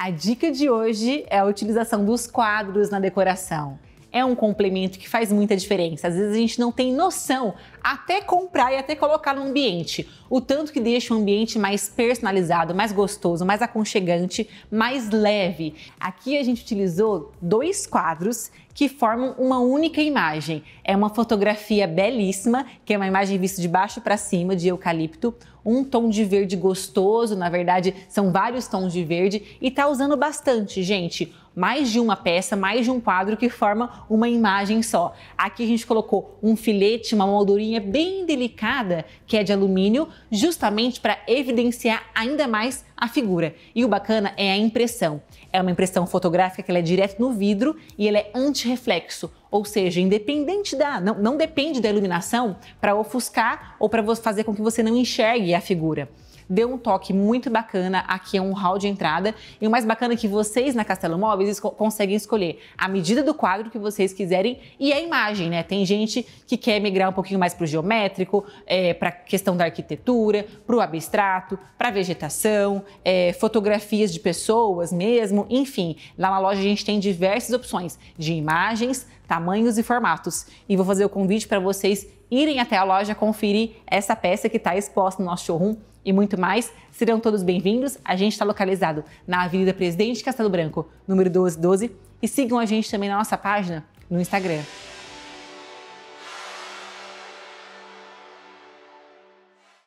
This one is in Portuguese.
A dica de hoje é a utilização dos quadros na decoração. É um complemento que faz muita diferença. Às vezes a gente não tem noção até comprar e até colocar no ambiente. O tanto que deixa o ambiente mais personalizado, mais gostoso, mais aconchegante, mais leve. Aqui a gente utilizou dois quadros que formam uma única imagem. É uma fotografia belíssima, que é uma imagem vista de baixo para cima de eucalipto, um tom de verde gostoso, na verdade são vários tons de verde e tá usando bastante, gente. Mais de uma peça, mais de um quadro que forma uma imagem só. Aqui a gente colocou um filete, uma moldurinha bem delicada, que é de alumínio, justamente para evidenciar ainda mais a figura. E o bacana é a impressão. É uma impressão fotográfica que ela é direto no vidro e ela é anti-reflexo ou seja, independente da, não, não depende da iluminação para ofuscar ou para fazer com que você não enxergue a figura deu um toque muito bacana. Aqui é um hall de entrada. E o mais bacana é que vocês na Castelo Móveis esco conseguem escolher a medida do quadro que vocês quiserem e a imagem, né? Tem gente que quer migrar um pouquinho mais para o geométrico, é, para questão da arquitetura, para o abstrato, para vegetação, é, fotografias de pessoas mesmo, enfim. Lá na loja a gente tem diversas opções de imagens, tamanhos e formatos. E vou fazer o convite para vocês irem até a loja conferir essa peça que está exposta no nosso showroom e muito mais, serão todos bem-vindos. A gente está localizado na Avenida Presidente Castelo Branco, número 1212. E sigam a gente também na nossa página no Instagram.